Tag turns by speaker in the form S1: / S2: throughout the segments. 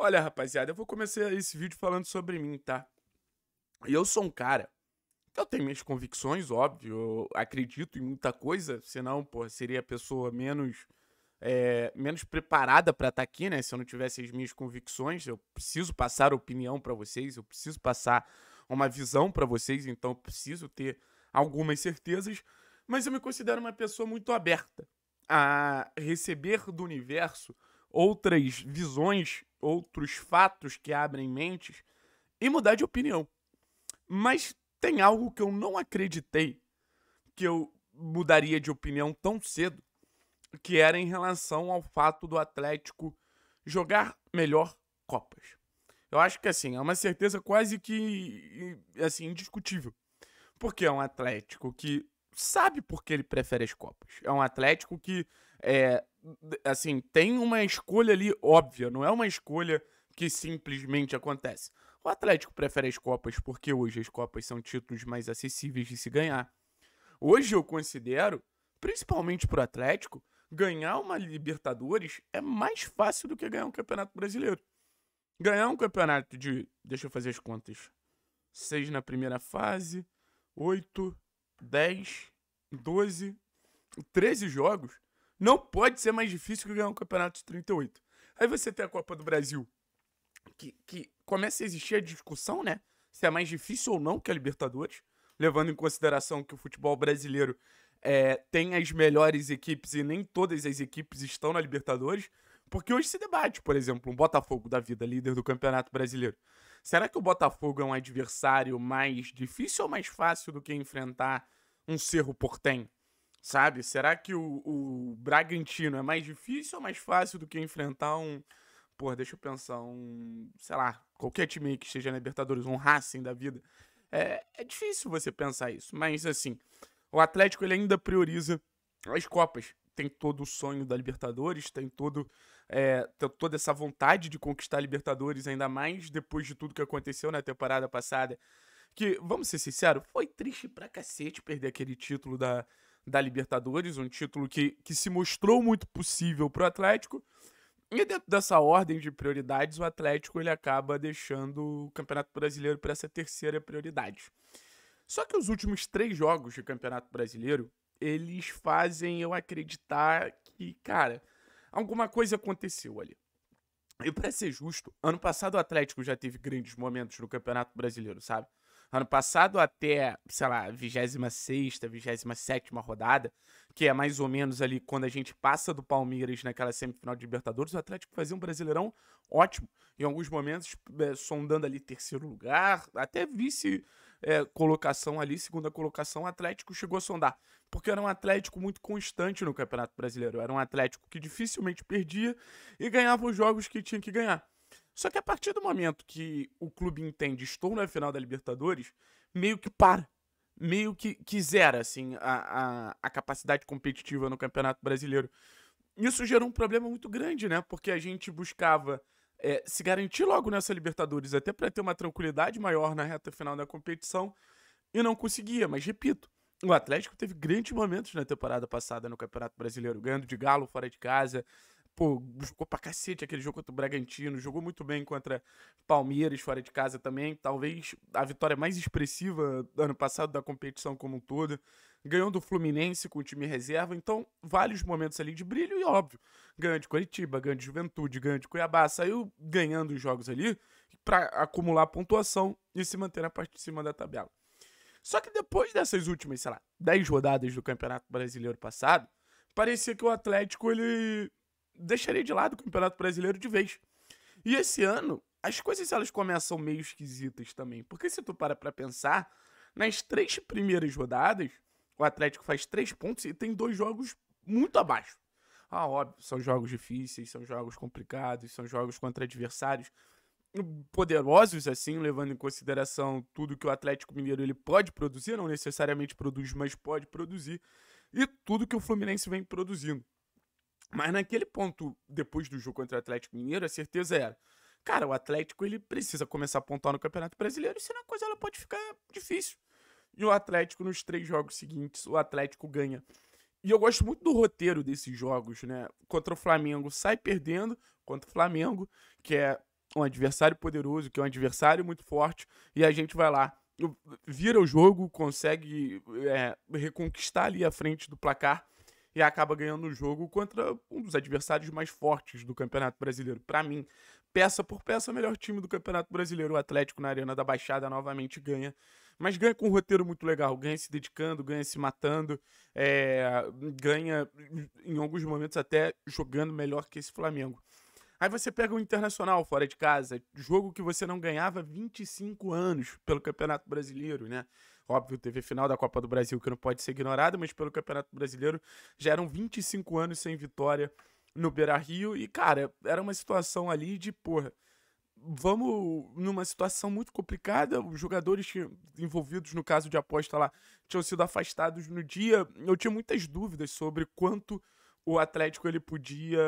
S1: Olha, rapaziada, eu vou começar esse vídeo falando sobre mim, tá? E eu sou um cara. Eu tenho minhas convicções, óbvio. Eu acredito em muita coisa, senão, pô, seria a pessoa menos. É, menos preparada para estar tá aqui, né? Se eu não tivesse as minhas convicções, eu preciso passar opinião para vocês, eu preciso passar uma visão para vocês, então eu preciso ter algumas certezas. Mas eu me considero uma pessoa muito aberta a receber do universo outras visões outros fatos que abrem mentes e mudar de opinião. Mas tem algo que eu não acreditei que eu mudaria de opinião tão cedo, que era em relação ao fato do Atlético jogar melhor Copas. Eu acho que assim, é uma certeza quase que assim indiscutível. Porque é um Atlético que sabe por que ele prefere as Copas. É um Atlético que é, assim, tem uma escolha ali óbvia, não é uma escolha que simplesmente acontece. O Atlético prefere as Copas porque hoje as Copas são títulos mais acessíveis de se ganhar. Hoje eu considero, principalmente para o Atlético, ganhar uma Libertadores é mais fácil do que ganhar um Campeonato Brasileiro. Ganhar um campeonato de. Deixa eu fazer as contas. 6 na primeira fase, 8, 10, 12, 13 jogos não pode ser mais difícil que ganhar um campeonato de 38. Aí você tem a Copa do Brasil, que, que começa a existir a discussão, né? Se é mais difícil ou não que a Libertadores, levando em consideração que o futebol brasileiro é, tem as melhores equipes e nem todas as equipes estão na Libertadores. Porque hoje se debate, por exemplo, um Botafogo da vida, líder do Campeonato Brasileiro. Será que o Botafogo é um adversário mais difícil ou mais fácil do que enfrentar um Cerro Portenho? Sabe? Será que o, o Bragantino é mais difícil ou mais fácil do que enfrentar um. Pô, deixa eu pensar, um. Sei lá, qualquer time que esteja na Libertadores, um Racing da vida. É, é difícil você pensar isso, mas assim, o Atlético ele ainda prioriza as Copas. Tem todo o sonho da Libertadores, tem todo é, tem toda essa vontade de conquistar a Libertadores, ainda mais depois de tudo que aconteceu na temporada passada. Que, vamos ser sinceros, foi triste pra cacete perder aquele título da, da Libertadores, um título que, que se mostrou muito possível para o Atlético. E dentro dessa ordem de prioridades, o Atlético ele acaba deixando o Campeonato Brasileiro para essa terceira prioridade. Só que os últimos três jogos de Campeonato Brasileiro, eles fazem eu acreditar que, cara, alguma coisa aconteceu ali. E para ser justo, ano passado o Atlético já teve grandes momentos no Campeonato Brasileiro, sabe? ano passado até, sei lá, 26, 27 rodada, que é mais ou menos ali quando a gente passa do Palmeiras naquela semifinal de Libertadores, o Atlético fazia um brasileirão ótimo. Em alguns momentos, é, sondando ali terceiro lugar, até vice. É, colocação ali, segunda colocação, o Atlético chegou a sondar. Porque era um Atlético muito constante no Campeonato Brasileiro. Era um Atlético que dificilmente perdia e ganhava os jogos que tinha que ganhar. Só que a partir do momento que o clube entende estou na final da Libertadores, meio que para. Meio que, que zera, assim, a, a, a capacidade competitiva no Campeonato Brasileiro. Isso gerou um problema muito grande, né? Porque a gente buscava é, se garantir logo nessa Libertadores, até para ter uma tranquilidade maior na reta final da competição, e não conseguia. Mas repito, o Atlético teve grandes momentos na temporada passada no Campeonato Brasileiro, ganhando de Galo fora de casa, pô, jogou pra cacete aquele jogo contra o Bragantino, jogou muito bem contra Palmeiras fora de casa também, talvez a vitória mais expressiva do ano passado da competição como um todo. Ganhou do Fluminense com o time reserva, então vários momentos ali de brilho e óbvio. Ganhou de Curitiba, ganhou de Juventude, ganhou de Cuiabá, saiu ganhando os jogos ali para acumular pontuação e se manter na parte de cima da tabela. Só que depois dessas últimas, sei lá, 10 rodadas do Campeonato Brasileiro passado, parecia que o Atlético ele deixaria de lado o Campeonato Brasileiro de vez. E esse ano, as coisas elas começam meio esquisitas também. Porque se tu para pra pensar, nas três primeiras rodadas, o Atlético faz três pontos e tem dois jogos muito abaixo. Ah, óbvio, são jogos difíceis, são jogos complicados, são jogos contra adversários poderosos, assim, levando em consideração tudo que o Atlético Mineiro ele pode produzir, não necessariamente produz, mas pode produzir, e tudo que o Fluminense vem produzindo. Mas naquele ponto, depois do jogo contra o Atlético Mineiro, a certeza era. Cara, o Atlético ele precisa começar a pontuar no Campeonato Brasileiro, senão a coisa ela pode ficar difícil. E o Atlético, nos três jogos seguintes, o Atlético ganha. E eu gosto muito do roteiro desses jogos, né? Contra o Flamengo, sai perdendo. Contra o Flamengo, que é um adversário poderoso, que é um adversário muito forte. E a gente vai lá, vira o jogo, consegue é, reconquistar ali a frente do placar e acaba ganhando o jogo contra um dos adversários mais fortes do Campeonato Brasileiro. Para mim, peça por peça, é o melhor time do Campeonato Brasileiro, o Atlético na Arena da Baixada novamente ganha. Mas ganha com um roteiro muito legal, ganha se dedicando, ganha se matando, é, ganha em alguns momentos até jogando melhor que esse Flamengo. Aí você pega o Internacional fora de casa, jogo que você não ganhava 25 anos pelo Campeonato Brasileiro, né? Óbvio, teve final da Copa do Brasil que não pode ser ignorada, mas pelo Campeonato Brasileiro já eram 25 anos sem vitória no Beira Rio. E, cara, era uma situação ali de, porra, vamos numa situação muito complicada. Os jogadores envolvidos no caso de aposta lá tinham sido afastados no dia. Eu tinha muitas dúvidas sobre quanto o Atlético ele podia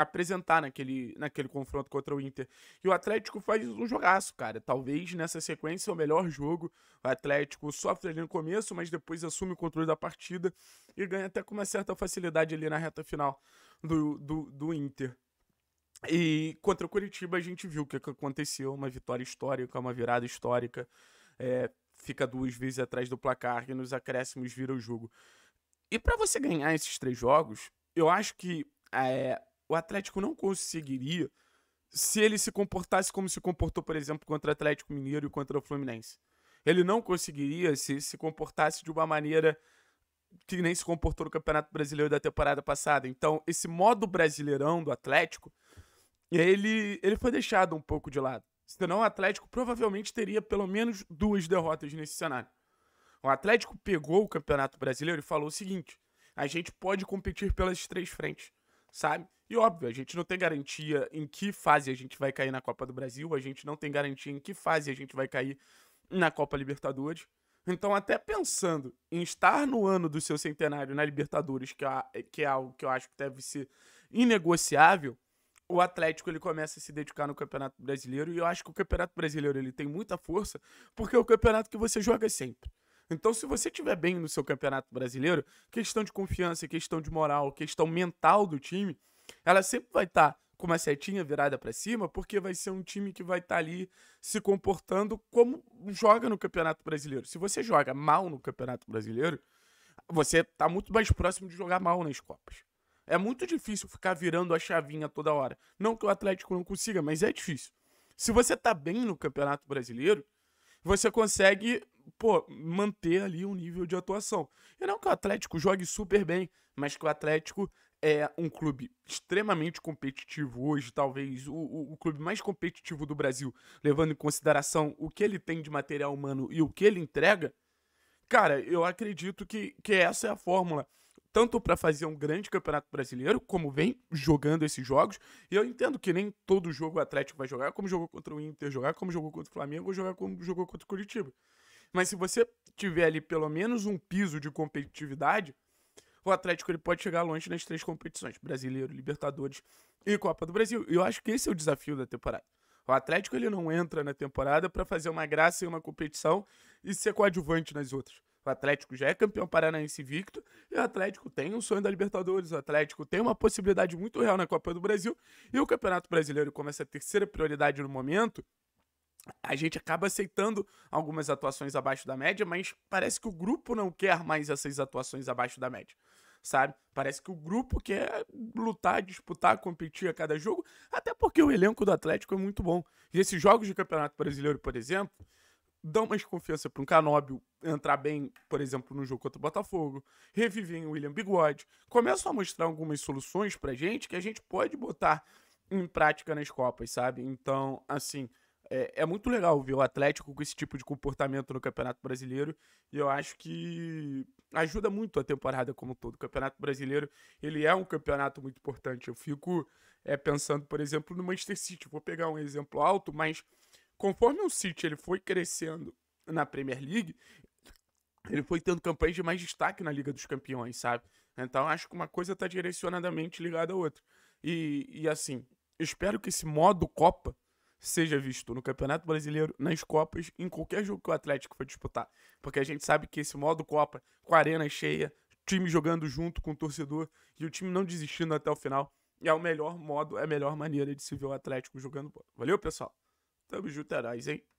S1: apresentar naquele, naquele confronto contra o Inter. E o Atlético faz um jogaço, cara. Talvez nessa sequência o melhor jogo. O Atlético sofre ali no começo, mas depois assume o controle da partida e ganha até com uma certa facilidade ali na reta final do, do, do Inter. E contra o Curitiba a gente viu o que aconteceu, uma vitória histórica, uma virada histórica. É, fica duas vezes atrás do placar e nos acréscimos vira o jogo. E para você ganhar esses três jogos, eu acho que é, o Atlético não conseguiria se ele se comportasse como se comportou, por exemplo, contra o Atlético Mineiro e contra o Fluminense. Ele não conseguiria se se comportasse de uma maneira que nem se comportou no Campeonato Brasileiro da temporada passada. Então, esse modo brasileirão do Atlético, ele, ele foi deixado um pouco de lado. Senão, o Atlético provavelmente teria pelo menos duas derrotas nesse cenário. O Atlético pegou o Campeonato Brasileiro e falou o seguinte: a gente pode competir pelas três frentes sabe? E óbvio, a gente não tem garantia em que fase a gente vai cair na Copa do Brasil, a gente não tem garantia em que fase a gente vai cair na Copa Libertadores. Então, até pensando em estar no ano do seu centenário na Libertadores, que é, que é algo que eu acho que deve ser inegociável, o Atlético ele começa a se dedicar no Campeonato Brasileiro e eu acho que o Campeonato Brasileiro ele tem muita força porque é o campeonato que você joga sempre. Então, se você estiver bem no seu campeonato brasileiro, questão de confiança, questão de moral, questão mental do time, ela sempre vai estar tá com uma setinha virada para cima, porque vai ser um time que vai estar tá ali se comportando como joga no campeonato brasileiro. Se você joga mal no campeonato brasileiro, você está muito mais próximo de jogar mal nas Copas. É muito difícil ficar virando a chavinha toda hora. Não que o Atlético não consiga, mas é difícil. Se você tá bem no Campeonato Brasileiro, você consegue, pô, manter ali um nível de atuação. E não que o Atlético jogue super bem, mas que o Atlético é um clube extremamente competitivo hoje, talvez o, o, o, clube mais competitivo do Brasil, levando em consideração o que ele tem de material humano e o que ele entrega, cara, eu acredito que, que essa é a fórmula tanto para fazer um grande campeonato brasileiro, como vem jogando esses jogos. E eu entendo que nem todo jogo o Atlético vai jogar, como jogou contra o Inter, jogar como jogou contra o Flamengo, ou jogar como jogou contra o Curitiba. Mas se você tiver ali pelo menos um piso de competitividade, o Atlético ele pode chegar longe nas três competições: Brasileiro, Libertadores e Copa do Brasil. E eu acho que esse é o desafio da temporada. O Atlético ele não entra na temporada para fazer uma graça em uma competição e ser coadjuvante nas outras. O Atlético já é campeão paranaense invicto e o Atlético tem um sonho da Libertadores. O Atlético tem uma possibilidade muito real na Copa do Brasil e o Campeonato Brasileiro, como essa é terceira prioridade no momento, a gente acaba aceitando algumas atuações abaixo da média, mas parece que o grupo não quer mais essas atuações abaixo da média sabe? Parece que o grupo quer lutar, disputar, competir a cada jogo, até porque o elenco do Atlético é muito bom. E esses jogos de Campeonato Brasileiro, por exemplo, dão mais confiança para um Canóbio entrar bem, por exemplo, no jogo contra o Botafogo, revivem o William Bigode, começam a mostrar algumas soluções para gente que a gente pode botar em prática nas Copas, sabe? Então, assim, é, é muito legal ver o Atlético com esse tipo de comportamento no Campeonato Brasileiro e eu acho que ajuda muito a temporada como todo. O Campeonato Brasileiro, ele é um campeonato muito importante. Eu fico é, pensando, por exemplo, no Manchester City. Vou pegar um exemplo alto, mas conforme o City ele foi crescendo na Premier League, ele foi tendo campanhas de mais destaque na Liga dos Campeões, sabe? Então acho que uma coisa está direcionadamente ligada à outra. E, e assim, espero que esse modo Copa seja visto no Campeonato Brasileiro, nas Copas, em qualquer jogo que o Atlético for disputar. Porque a gente sabe que esse modo Copa, com a arena cheia, time jogando junto com o torcedor e o time não desistindo até o final, é o melhor modo, é a melhor maneira de se ver o Atlético jogando bola. Valeu, pessoal! Tamo junto, juntarás, é hein?